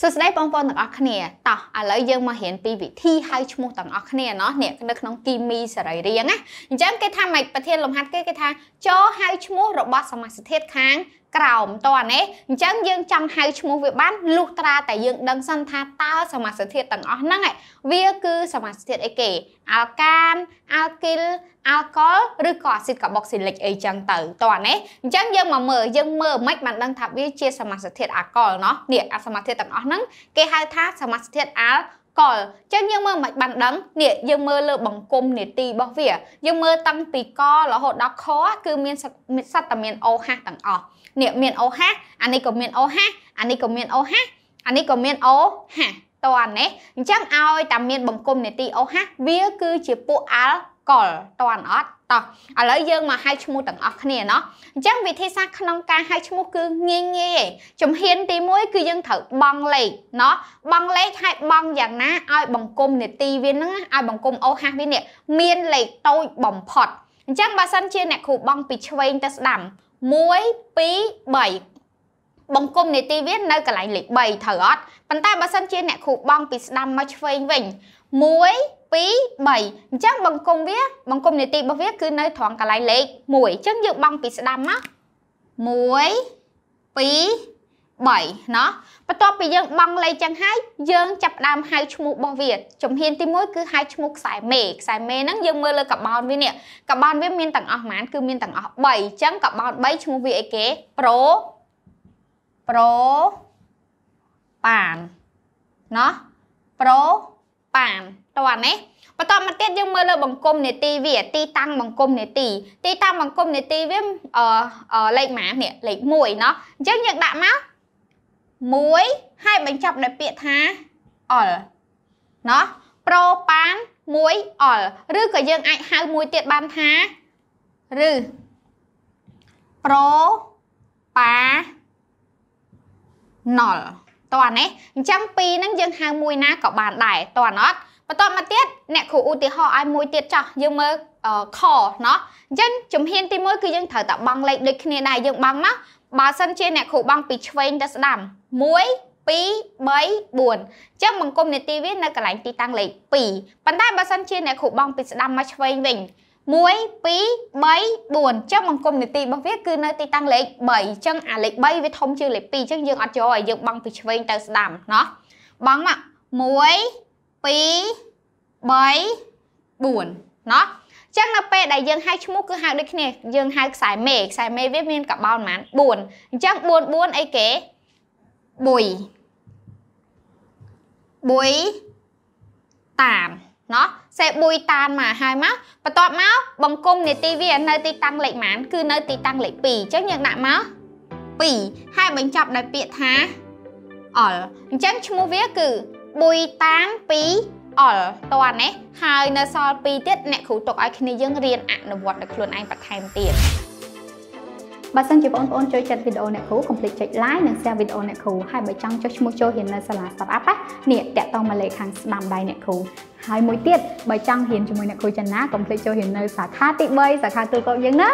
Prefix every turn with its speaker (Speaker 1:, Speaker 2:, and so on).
Speaker 1: សួស្តីបងប្អូនទាំងអស់គ្នាតោះឥឡូវយើងមករៀនពីវិធីហៅឈ្មោះទាំងអស់គ្នាណោះនេះនៅក្នុងគីមីសរីរាង្គណាអញ្ចឹងគេថាម៉េចប្រធានលំហាត់គេគេ ថាចូលហៅឈ្មោះរបស់ សមាសធាតុខាងក្រោមតណាអញ្ចឹងយើងចង់ហៅឈ្មោះវាបានលុះត្រាតែយើងដឹងសិនថាតើសមាសធាតុទាំងអស់ហ្នឹងវាគឺសមាសធាតុអីគេអាល់កានអាល់គីលអាល់កុលឬក៏អាស៊ីតកាបូក្សីលិកអីចឹងទៅតើណាអញ្ចឹងយើងមកមើលយើងមើលមិនបានដឹងថាវាជាសមាសធាតុអាល់កុលเนาะនេះអាសមាសធាតុទាំងអស់ហ្នឹងគេហៅថាសមាសធាតុអាល់កលអញ្ចឹងយើងមើលមិនបានដឹងនេះយើងមើលលើបង្គំនេតិរបស់វា យើងមើលតាំងពីករហូតដល់ខគឺមានសត្វតែមានអូហាស់ទាំងអស់នេះមានអូហាស់អានេះក៏មានអូហាស់អានេះក៏មានអូហាស់អានេះក៏មានអូហាស់តើនេះអញ្ចឹងឲ្យតែមានបង្គំនេតិអូហាស់វាគឺជាពួកអាល់កលតាន់អត់តោះឥឡូវយើងមកហៅឈ្មោះទាំងអស់គ្នាណោះអញ្ចឹងវិធីសាស្ត្រក្នុងការហៅឈ្មោះគឺងាយងាយជំហានទី1គឺយើងត្រូវបង់លេខណោះបង់លេខហើយបង់យ៉ាងណាឲ្យបង្គំនេតិវាហ្នឹងឲ្យបង្គំអូហាស់វានេះមានលេខតូចបំផុតអញ្ចឹងបើសិនជាអ្នកគ្រូបង់ពីឆ្វេងទៅស្ដាំ1 2 3បង្គំនេតិវានៅកន្លែងលេខ3ត្រូវអត់ប៉ុន្តែបើសិនជាអ្នកគ្រូបង់ពីស្ដាំមកឆ្វេងវិញ1 2 3អញ្ចឹងបង្គំវាបង្គំនីតិរបស់វាគឺនៅត្រង់កន្លែងលេខ1អញ្ចឹងយើងបង់ពីស្ដាំមក1 2 3ណោះបន្ទាប់ពីយើងបង់លេខចឹងហើយយើងចាប់ផ្ដើមហៅឈ្មោះរបស់វាជំហានទី1គឺហៅឈ្មោះខ្សែមេខ្សែមេហ្នឹងយើងមើលលើកបោនវានេះកបោនវាមានទាំងអស់ប៉ុន្មានគឺមានទាំងអស់3អញ្ចឹងកបោន3ឈ្មោះវាអីគេប្រូប្រូប៉ានណោះប្រូប៉ានតណាបន្តមកទៀតយើងមើលលើបង្គំនេតិវាទីតាំងបង្គំនេតិទី តាំងបង្គំនេតិវាអឺលេខម៉ាននេះលេខ1ណោះអញ្ចឹងយើងដាក់មក1ហើយបញ្ចប់ដោយពាក្យថាអលណោះប្រូប៉ាន1អលឬក៏យើងអាចហៅមួយទៀតបានថាឬប្រូប៉ាណលតើណាអញ្ចឹងពីរហ្នឹងយើងហៅមួយណាក៏បានដែរតើអត់បន្តមកទៀតអ្នកគ្រូឧទាហរណ៍ឲ្យមួយទៀតចោះយើងមើលខណោះអញ្ចឹងជំហានទី1គឺយើងត្រូវតែបង់លេខដូចគ្នាដែរយើងបង់មកបើសិនជាអ្នកគ្រូបង់ពីឆ្វេងទៅស្ដាំ1 2 3 4អញ្ចឹងបង្គំនេតិវានៅកន្លែងទីតាំងលេខ2ប៉ុន្តែបើសិនជាអ្នកគ្រូបង់ពីស្ដាំមកឆ្វេងវិញ1 2 3 4អញ្ចឹងបង្គំនីតិរបស់វាគឺនៅទីតាំងលេខ3អញ្ចឹងអាលេខ3វាធំជាងលេខ2អញ្ចឹងយើងអត់យកឲ្យយើងបង់ពីឆ្វេងទៅស្ដាំណោះបង់មក1 2 3 4ណោះចឹងនៅពេលដែលយើងហៅឈ្មោះគឺហៅដូចគ្នាយើងហៅខ្សែមេខ្សែមេវាមានកបោនប៉ុន្មាន4អញ្ចឹង4 4អីគេបុយបុយតាមណោះសេបុយតាមមកហើយមកបន្ទាប់មកបង្គំនេតិវានៅទីតាំងលេខម៉ានគឺនៅទីតាំងលេខ2អញ្ចឹងយើងដាក់មក2ហើយបញ្ចប់ដោយពាក្យថាអល់អញ្ចឹងឈ្មោះវាគឺប៊ុយតាង2អល់តណាហើយនៅសល់2ទៀតអ្នកគ្រូទុកឲ្យគ្នាយើងរៀនអនុវត្តដោយខ្លួនឯងបន្ថែមទៀតបើសិនជាបងប្អូនចូលចិត្តវីដេអូអ្នកគ្រូកុំភ្លេចចុច like និង share វីដេអូអ្នកគ្រូហើយបើចង់ចុះឈ្មោះចូលរៀននៅសាលា Startup ណានេះតាក់ទងមកលេខខាងស្ដាំដៃអ្នកគ្រូហើយមួយទៀតបើចង់រៀនជាមួយអ្នកគ្រូចនាកុំភ្លេចចូលរៀននៅសាខាទី3សាខាទូកោកយើងណា